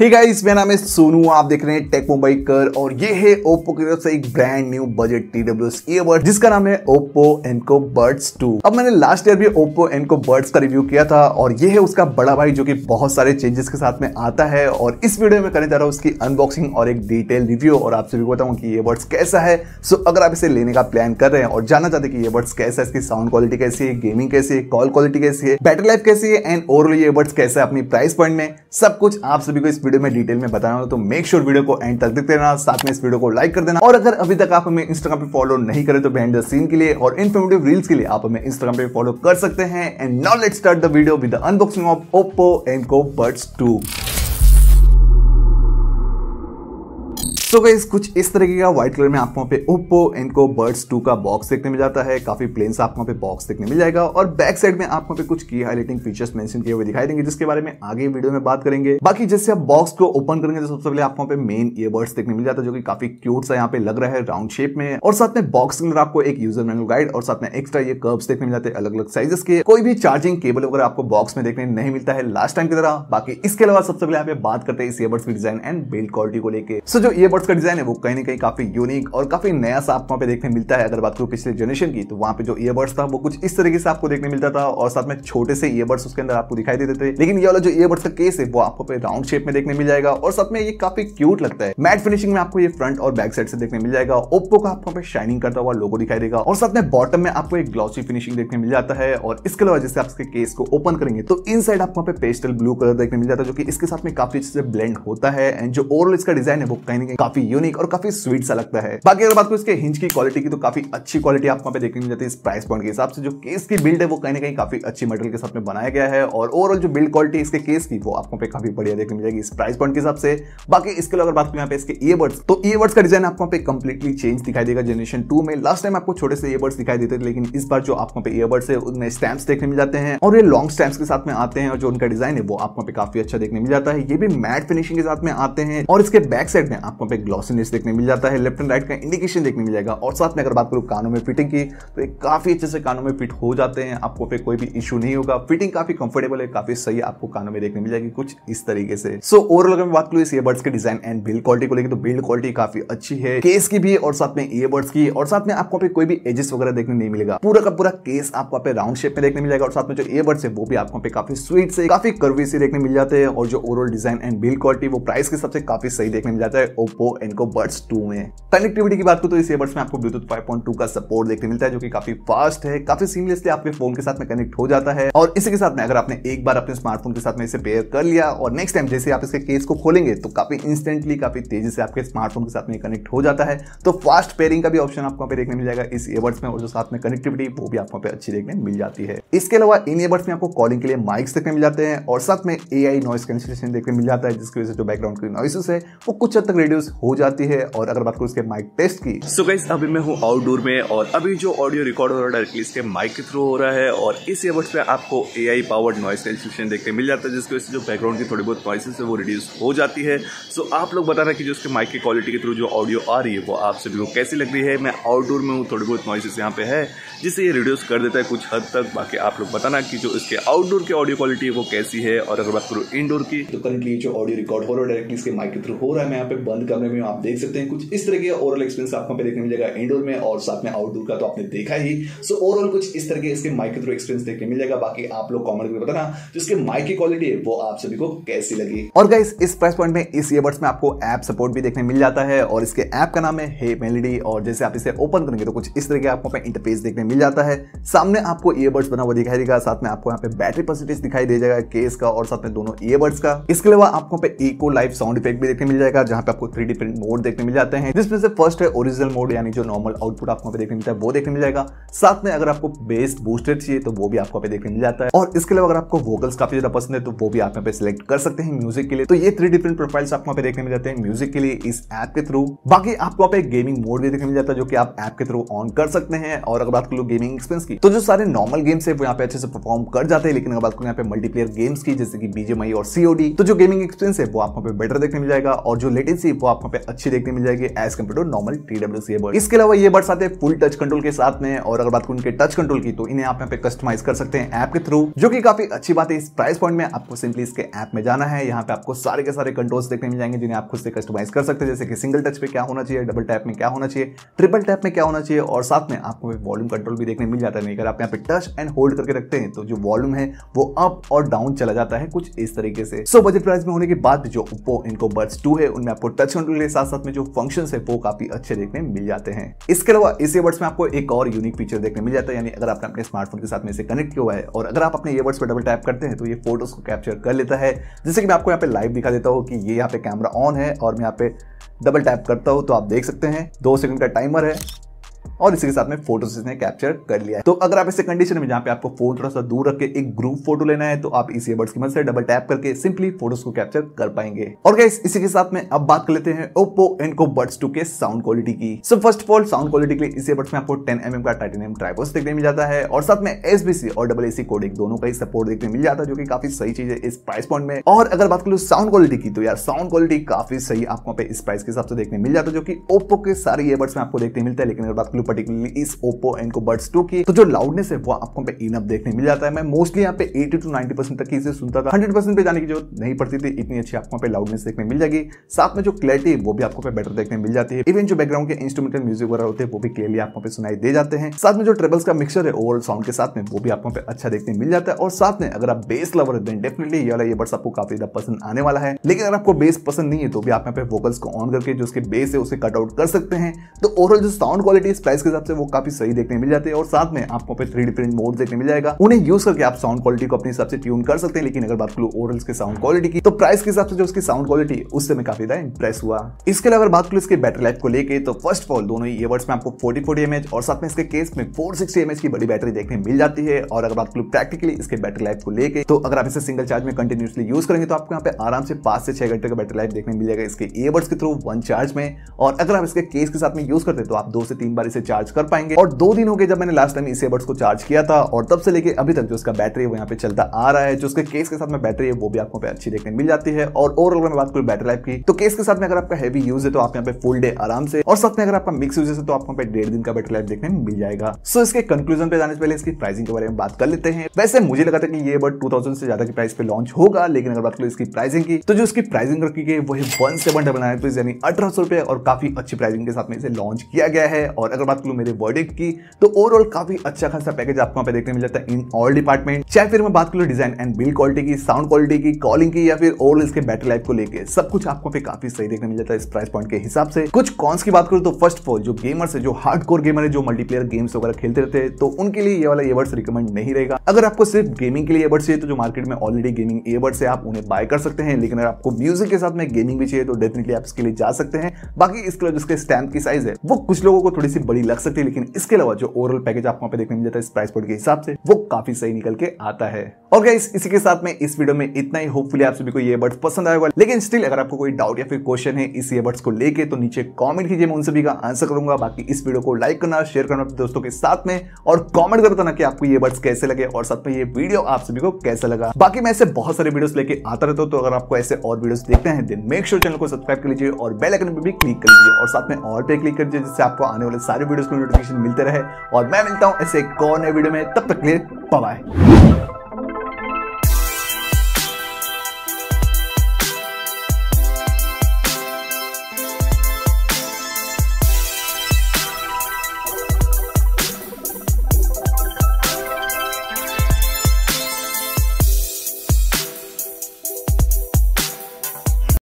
hey guys मेरा नाम है सोनू आप देख रहे हैं टेक मोबाइल कर और ये है ओप्पो की तरफ से एक brand new budget T W S earbud जिसका नाम है ओप्पो एनको बर्ड्स 2 अब मैंने लास्ट ईयर भी ओप्पो एनको बर्ड्स का रिव्यू किया था और ये है उसका बड़ा भाई जो कि बहुत सारे चेंजेस के साथ में आता है और इस वीडियो में करने जा रहा हूँ उसकी अनबॉक्सिंग और एक डिटेल रिव्यू और आपसे भी बताऊँ कि ईयरबड्स कैसा है सो अगर आप इसे लेने का प्लान कर रहे हैं और जानना चाहते हैं कि ईयरबड्स कैसा है इसकी साउंड क्वालिटी कैसी है गेमिंग कैसी है कॉल क्वालिटी कैसी है बैटरी लाइफ कैसी है एंड ओवरऑल ईयरबड्स कैसे है अपनी प्राइस पॉइंट में सब कुछ आप सभी को इस वीडियो में डिटेल में बताना हो तो मेक श्योर वीडियो को एंड तक देखते रहना साथ में इस वीडियो को लाइक कर देना और अगर अभी तक आप हमें इंस्टाग्राम पे फॉलो नहीं करें तो बिहाइंड द सीन के लिए और इन्फॉर्मेटिव रील्स के लिए आप हमें इंस्टाग्राम पे फॉलो कर सकते हैं and not let start the video with the unboxing of Oppo Enco Buds two so so guys, कुछ इस तरीके का व्हाइट कलर में आपको वहाँ पे ओप्पो इनको बर्ड्स टू का बॉक्स देखने मिल जाता है काफी प्लेन सा आपको वहाँ पे बॉक्स देखने मिल जाएगा और बैक साइड में आपको पे कुछ की हाईलाइटिंग फीचर्स मेंशन किए हुए दिखाई देंगे जिसके बारे में आगे वीडियो में बात करेंगे बाकी जैसे आप बॉक्स को ओपन करेंगे तो सबसे पहले आपको वहाँ पे मेन ईयरबर्ड्स देखने मिल जाता है जो की काफी क्यूट सा यहाँ पे लग रहा है राउंड शेप में और साथ में बॉक्स के अंदर आपको एक यूजर मैनुअल गाइड और साथ में एक्स्ट्रा ये कर्ब्स देखने मिल जाते हैं अलग अलग साइजेस के कोई भी चार्जिंग केबल वगैरह आपको बॉक्स में देखने नहीं मिलता है लास्ट टाइम की तरह बाकी इसके अलावा सबसे पहले आप बात करते हैं इस ईयरबर्ड्स की डिजाइन एंड बिल्ड क्वालिटी को लेकर सो जो ईयरबड्स रोबोट्स का डिजाइन है वो कहीं ना कहीं काफी यूनिक और काफी नया सा आपको वहाँ पे देखने मिलता है अगर बात करूँ पिछले जनरेशन की तो वहाँ पे जो ईयरबड्स था वो कुछ इस तरीके से आपको देखने मिलता था और साथ में छोटे से ईयरबड्स उसके अंदर आपको दिखाई देते थे लेकिन ये वाला जो ईयरबड्स का केस है वो आपको पे राउंड शेप में देखने मिल जाएगा और साथ में ये काफी क्यूट लगता है मैट फिनिशिंग में आपको ये फ्रंट और बैक साइड से देखने मिल जाएगा ओप्पो का आपको पे शाइनिंग करता हुआ लोगो दिखाई देगा और साथ में बॉटम में आपको एक ग्लॉसी फिनिशिंग देखने मिल जाता है और इसके अलावा जैसे आप इसके केस को ओपन करेंगे तो इन साइड आपको पे पेस्टल ब्लू कलर देखने मिल जाता है जो कि इसके साथ में काफी अच्छे से ब्लेंड होता है एंड जो ओवरऑल इसका डिजाइन है वो कहीं ना कहीं काफी यूनिक और काफी स्वीट सा लगता है बाकी अगर बात करें इसके हिंज की क्वालिटी की तो काफी अच्छी क्वालिटी आपको पे देखने जाती है इस प्राइस पॉइंट के हिसाब से जो केस की बिल्ड है वो कहीं ना कहीं काफी अच्छी मटेरियल के साथ में बनाया गया है और ओवरऑल जो बिल्ड क्वालिटी इसके केस की वो आपको पे काफी बढ़िया देखने मिलेगी इस प्राइस पॉइंट के हिसाब से बाकी इसके अगर बात करें पे इसके ईयरबड्स तो ईयरबड्स का डिजाइन आपको पे कंप्लीटली चेंज दिखाई देगा जनरेशन टू में लास्ट टाइम आपको छोटे से ईयरबड्स दिखाई देते थे लेकिन इस बार जो आपको पे ईयरबड्स है उनमें स्टैम्प्स देखने मिल जाते हैं और ये लॉन्ग स्टैम्प्स के साथ में आते हैं और जो उनका डिजाइन है वो आपको पे काफी अच्छा देखने मिल जाता है ये भी मैट फिनिशिंग के साथ में आते हैं और इसके बैक साइड में आपको पे ग्लॉसिनेस देखने मिल जाता है लेफ्ट एंड राइट का इंडिकेशन देखने मिल जाएगा और साथ में अगर बात करूँ कानों में फिटिंग की तो ये काफ़ी अच्छे से कानों में फिट हो जाते हैं आपको पे कोई भी इशू नहीं होगा फिटिंग काफ़ी कंफर्टेबल है काफ़ी सही आपको कानों में देखने मिल जाएगी कुछ इस तरीके से सो ओवरऑल अगर मैं बात करूँ इस ईयरबड्स के डिजाइन एंड बिल्ड क्वालिटी को लेकर तो बिल्ड क्वालिटी काफ़ी अच्छी है केस की भी और साथ में ईयरबड्स की और साथ में आपको पे कोई भी एजेस वगैरह देखने नहीं मिलेगा पूरा का पूरा केस आपको पे राउंड शेप में देखने मिल जाएगा और साथ में जो ईयरबड्स है वो भी आपको पे काफ़ी स्वीट से काफ़ी कर्वी से देखने मिल जाते हैं और जो overall design and build quality वो प्राइस के हिसाब से काफ़ी सही देखने मिल जाता है Oppo Oppo Enco Buds two में कनेक्टिविटी की बात को तो इस ईयरबड्स में आपको ब्लूटूथ फाइव पॉइंट टू का सपोर्ट देखने मिलता है जो कि काफी फास्ट है काफी सीमलेसली आपके फोन के साथ में कनेक्ट हो जाता है और इसी के साथ में अगर आपने एक बार अपने स्मार्टफोन के साथ में इसे पेयर कर लिया और नेक्स्ट टाइम जैसे आप इसके केस को खोलेंगे तो काफी इंस्टेंटली काफी तेजी से आपके स्मार्टफोन के साथ में कनेक्ट हो जाता है तो फास्ट पेयरिंग का भी ऑप्शन आपको पे देखने मिल जाएगा इस ईयरबड्स में और जो साथ में कनेक्टिविटी वो भी आपको पे अच्छी देखने मिल जाती है इसके अलावा इन ईयरबड्स में आपको कॉलिंग के लिए माइक्स देखने मिल जाते हैं और साथ में ए आई नॉइस कैंसिलेशन देखने मिल जाता है जिसकी वजह से जो बैकग्राउंड की नॉइस है वो कुछ हद तक रिड्यूस हो जाती है और अगर बात करूँ इसके माइक टेस्ट की सो so गाइस अभी मैं हूँ आउटडोर में और अभी जो ऑडियो रिकॉर्ड हो रहा है डायरेक्टली इसके माइक के थ्रू हो रहा है और इस ईयरबड्स पे आपको A I powered noise cancellation देखने मिल जाता है जिसकी वजह से जो बैकग्राउंड की थोड़ी बहुत नॉइसेस है वो रिड्यूस हो जाती है सो so, आप लोग बता रहे कि जो उसके माइक की क्वालिटी के थ्रू जो ऑडियो आ रही है वो आप सभी को कैसी लग रही है मैं आउटडोर में हूँ थोड़ी बहुत नॉइसेस यहाँ पे है जिससे ये रिड्यूस कर देता है कुछ हद तक बाकी आप लोग बताना कि जो इसके आउटडोर की ऑडियो क्वालिटी है वो कैसी है और अगर बात करूँ इंडोर की तो करेंटली जो ऑडियो रिकॉर्ड हो रहा है डायरेक्टली इसके माइक के थ्रू हो रहा है मैं यहाँ पे बंद कर कमरे में आप देख सकते हैं कुछ इस तरह के ओवरऑल एक्सपीरियंस आपको पे देखने मिलेगा इंडोर में और साथ में आउटडोर का तो आपने देखा ही सो ओवरऑल कुछ इस तरह के इसके माइक थ्रो एक्सपीरियंस देखने मिलेगा बाकी आप लोग कॉमेंट में बताना जिसके माइक की क्वालिटी है वो आप सभी को कैसी लगी और गाइस इस प्राइस पॉइंट में इस ईयरबड्स में आपको ऐप सपोर्ट भी देखने मिल जाता है और इसके ऐप का नाम है हे और जैसे आप इसे ओपन करेंगे तो कुछ इस तरह के आपको इंटरफेस देखने मिल जाता है सामने आपको ईयरबड्स बना हुआ दिखाई देगा साथ में आपको यहाँ पे बैटरी परसेंटेज दिखाई दे जाएगा केस का और साथ में दोनों ईयरबड्स का इसके अलावा आपको इको लाइफ साउंड इफेक्ट भी देखने मिल जाएगा जहां पे आपको थ्री डिफरेंट मोड देखने मिल जाते हैं जिसमें से फर्स्ट है ओरिजिनल मोड यानी जो नॉर्मल आउटपुट आपको पे देखने मिलता है वो देखने मिल जाएगा साथ में अगर आपको बेस बूस्टर चाहिए तो वो भी आपको पे देखने मिल जाता है और इसके अलावा अगर आपको वोकल्स काफी ज्यादा पसंद है तो वो भी आप यहाँ पे सिलेक्ट कर सकते हैं म्यूजिक के लिए तो ये थ्री डिफरेंट प्रोफाइल्स आपको यहाँ पे देखने मिल जाते हैं म्यूजिक के लिए इस ऐप के थ्रू बाकी आपको यहाँ पे गेमिंग मोड भी देखने मिल जाता है जो कि आप ऐप के थ्रू ऑन कर सकते हैं और अगर बात करो गेमिंग एक्सपीरियंस की तो जो सारे नॉर्मल गेम्स है वो यहाँ पे अच्छे से परफॉर्म कर जाते हैं लेकिन अगर बात करो यहाँ पे मल्टीप्लेयर गेम्स की जैसे कि बीजेमआई और सीओडी तो जो गेमिंग एक्सपीरियंस है वो आपको पे बेटर देखने मिल जाएगा और जो लेटेंसी वो आप आपको पे अच्छी देखने मिल जाएगी as compare to normal T W C bud इसके अलावा ये बर्ड्स आते हैं फुल टच कंट्रोल के साथ में और अगर बात करूँ उनके टच कंट्रोल की तो इन्हें आप यहाँ पे कस्टमाइज कर सकते हैं ऐप के थ्रू जो कि काफी अच्छी बात है इस प्राइस पॉइंट में आपको सिंपली इसके ऐप में जाना है यहाँ पे आपको सारे के सारे कंट्रोल्स देखने मिल जाएंगे जिन्हें आप खुद से कस्टमाइज कर सकते हैं जैसे कि सिंगल टच पे क्या होना चाहिए डबल टैप में क्या होना चाहिए ट्रिपल टैप में क्या होना चाहिए और साथ में आपको वॉल्यूम कंट्रोल भी देखने मिल जाता है अगर आप यहाँ पे टच एंड होल्ड करके रखते हैं तो जो वॉल्यूम है वो अप और डाउन चला जाता है कुछ इस तरीके से सो बजट प्राइस में होने के बाद जो ओप्पो इनको बर्ड्स टू है उनमें आपको टच कंट्रोल के साथ साथ में जो फंक्शन है वो काफी अच्छे देखने मिल जाते हैं इसके अलावा इस ईयरबड्स में आपको एक और यूनिक फीचर देखने मिल जाता है यानी अगर आपने अपने स्मार्टफोन के साथ में इसे कनेक्ट किया हुआ है और अगर आप अपने ईयरबड्स पर डबल टैप करते हैं तो ये फोटोज को कैप्चर कर लेता है जैसे कि मैं आपको यहाँ पे लाइव दिखा देता हूँ कि ये यहाँ पे कैमरा ऑन है और मैं यहाँ पे डबल टैप करता हूँ तो आप देख सकते हैं दो सेकंड का टाइमर है और इसी के साथ में फोटोज इसने कैप्चर कर लिया है तो अगर आप इसे कंडीशन में जहां पे आपको फोन थोड़ा सा दूर रख के एक ग्रुप फोटो लेना है तो आप इसी ईयरबड्स की मदद से डबल टैप करके सिंपली फोटोज को कैप्चर कर पाएंगे और गैस इसी के साथ में अब बात कर लेते हैं ओप्पो एनको बर्ड्स टू के साउंड क्वालिटी की so first of all sound quality के लिए इसी एबर्ड्स में आपको टेन एम mm का टाइटेनियम ट्राइवर्स देखने मिल जाता है और साथ में एस और डबल एसी कोडिक दोनों का ही सपोर्ट देखने मिल जाता है जो की काफी सही चीज है इस प्राइस पॉइंट में और अगर बात करूँ साउंड क्वालिटी की तो यार साउंड क्वालिटी काफी सही आपको इस प्राइस के हिसाब से देखने मिल जाता है जो की ओप्पो के सारे ईयरबड्स में आपको देखने मिलता है लेकिन अगर बात बात पर्टिकुलरली इस ओप्पो एनको बर्ड्स टू की तो जो लाउडनेस है वो आपको पे इनअप देखने मिल जाता है मैं मोस्टली यहाँ पे एटी टू 90 परसेंट तक इसे सुनता था हंड्रेड परसेंट पे जाने की जरूरत नहीं पड़ती थी इतनी अच्छी आपको पे लाउडनेस देखने मिल जाएगी साथ में जो क्लैरिटी वो भी आपको पे बेटर देखने मिल जाती है इवन जो बैकग्राउंड के इंस्ट्रूमेंटल म्यूजिक वगैरह होते हैं वो भी क्लियरली आपको पे सुनाई दे जाते हैं साथ में जो ट्रेबल्स का मिक्सर है ओवरऑल साउंड के साथ में वो भी आपको पे अच्छा देखने मिल जाता है और साथ में अगर आप बेस लवर है डेफिनेटली ये वाला ये बर्ड्स आपको काफी ज्यादा पसंद आने वाला है लेकिन अगर आपको बेस पसंद नहीं है तो भी आप यहाँ पे वोकल्स को ऑन करके जो उसके बेस है उसे कट आउट कर सकते हैं तो ओवरऑल जो साउंड क्वालिटी इस प्राइस के हिसाब से वो काफी सही देखने मिल जाते हैं और साथ में आपको थ्री डिफरेंट मोड देखने मिल जाएगा उन्हें यूज करके आप साउंड क्वालिटी को अपने हिसाब से ट्यून कर सकते हैं लेकिन अगर बात करूँ ओरल के साउंड क्वालिटी की तो प्राइस के हिसाब से जो उसकी साउंड क्वालिटी उससे मैं काफी ज्यादा इंप्रेस हुआ इसके अलावा बात करूँ इसके बैटरी लाइफ को लेकर तो फर्स्ट ऑफ ऑल दोनों ही ईयर्स में आपको फोर्टी फोर्टी एमएच और साथ में इसके केस में फोर सिक्सटी एमएच की बड़ी बैटरी देखने मिल जाती है और अगर बात करूँ प्रैक्टिकली इसके बैटरी लाइफ को लेकर तो अगर आप इसे सिंगल चार्ज में कंटिन्यूसली यूज करेंगे तो आपको यहाँ पे आराम से पांच से छह घंटे का बैटरी लाइफ देखने मिल जाएगा इसके ईयर्स के थ्रू वन चार्ज में और अगर आप इसके केस के साथ में यूज करते हैं तो आप दो से तीन बार से चार्ज कर पाएंगे और दो दिन हो गए जब मैंने लास्ट टाइम इस एयरबड्स को चार्ज किया था और तब से लेकर अभी तक जो उसका बैटरी वो यहाँ पे चलता आ रहा है जो उसके केस के साथ में बैटरी है वो भी आपको अच्छी देखने मिल जाती है और ओवरऑल मैं बात करूँ बैटरी लाइफ की तो केस के साथ में अगर आपका हैवी यूज है तो आप यहाँ पे फुल डे आराम से और साथ में अगर आपका मिक्स यूज है तो आपको यहाँ पे डेढ़ दिन का बैटरी लाइफ देखने मिल जाएगा सो इसके कंक्लूजन पे जाने से पहले इसकी प्राइसिंग के बारे में बात कर लेते हैं वैसे मुझे लगा था कि ये बट टू से ज्यादा की प्राइस पे लॉन्च होगा लेकिन अगर बात करो इसकी प्राइसिंग की तो जो इसकी प्राइसिंग रखी गई वही one seven double nine rupees यानी अठारह सौ रुपए और काफी अच्छी प्राइसिंग के साथ में इसे लॉन्च किया गया है और अगर अगर बात करूं मेरे वर्डिक की तो ओवरऑल काफी अच्छा खासा पैकेज आपको यहाँ पे देखने मिल जाता है इन ऑल डिपार्टमेंट चाहे फिर मैं बात करूँ डिजाइन एंड बिल्ड क्वालिटी की साउंड क्वालिटी की कॉलिंग की या फिर ओवरऑल इसके बैटरी लाइफ को लेकर सब कुछ आपको पे काफी सही देखने मिल जाता है इस प्राइस पॉइंट के हिसाब से कुछ कॉन्स की बात करूँ तो फर्स्ट ऑफ ऑल जो गेमर्स है जो हार्ड कोर गेमर है जो मल्टीप्लेयर गेम्स वगैरह खेलते रहते हैं तो उनके लिए ये वाला ईयरबड्स रिकमेंड नहीं रहेगा अगर आपको सिर्फ गेमिंग के लिए ईयरबड्स चाहिए तो जो मार्केट में ऑलरेडी गेमिंग ईयरबड्स है आप उन्हें बाय कर सकते हैं लेकिन अगर आपको म्यूजिक के साथ में गेमिंग भी चाहिए तो डेफिनेटली आप इसके लिए जा सकते हैं बाकी इसके जिसके स्टैम्प की साइज है वो कुछ लोगों को थोड़ी सी बड़ी लग सकती है लेकिन इसके अलावा जो ओवरऑल पैकेज आपको देखने मिल जाता है इस प्राइस पॉइंट के हिसाब से वो काफी सही निकल के आता है और गाइस इसी के साथ में इस वीडियो में इतना ही होपफुली आप सभी को ये बर्ड्स पसंद आएगा लेकिन स्टिल अगर आपको कोई डाउट या फिर क्वेश्चन है इस ईयरबड्स को लेके तो नीचे कमेंट कीजिए मैं उन सभी का आंसर करूंगा बाकी इस वीडियो को लाइक करना शेयर करना अपने दोस्तों के साथ में और कॉमेंट कर बताना कि आपको ये बर्ड्स कैसे लगे और साथ में ये वीडियो आप सभी को कैसा लगा बाकी मैं ऐसे बहुत सारे वीडियो लेके आता रहता हूँ तो अगर आपको ऐसे और वीडियो देखते हैं देन मेक श्योर चैनल को सब्सक्राइब कर लीजिए और बेल आइकन पर भी क्लिक कर लीजिए और साथ में और पे क्लिक कर लीजिए जिससे आपको आने वाले सारे वीडियो को नोटिफिकेशन मिलते रहे और मैं मिलता हूँ ऐसे एक और नए वीडियो में तब तक लिए बाय